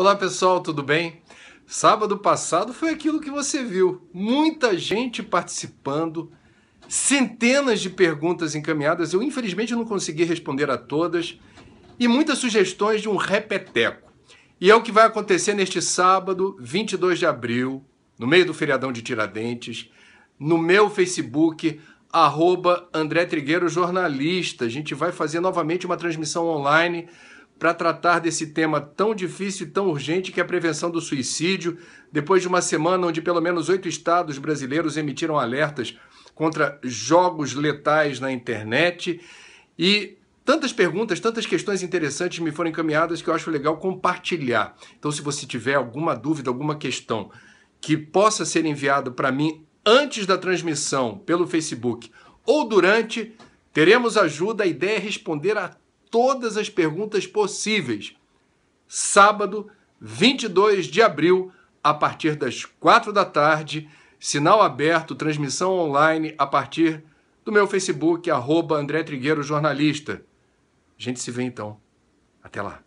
Olá pessoal, tudo bem? Sábado passado foi aquilo que você viu: muita gente participando, centenas de perguntas encaminhadas. Eu infelizmente não consegui responder a todas e muitas sugestões de um repeteco. E é o que vai acontecer neste sábado, 22 de abril, no meio do feriadão de Tiradentes, no meu Facebook, arroba André Trigueiro Jornalista. A gente vai fazer novamente uma transmissão online para tratar desse tema tão difícil e tão urgente que é a prevenção do suicídio, depois de uma semana onde pelo menos oito estados brasileiros emitiram alertas contra jogos letais na internet. E tantas perguntas, tantas questões interessantes me foram encaminhadas que eu acho legal compartilhar. Então, se você tiver alguma dúvida, alguma questão que possa ser enviado para mim antes da transmissão pelo Facebook ou durante, teremos ajuda. A ideia é responder a todas as perguntas possíveis. Sábado, 22 de abril, a partir das quatro da tarde, sinal aberto, transmissão online a partir do meu Facebook, arroba André Trigueiro Jornalista. A gente se vê então. Até lá.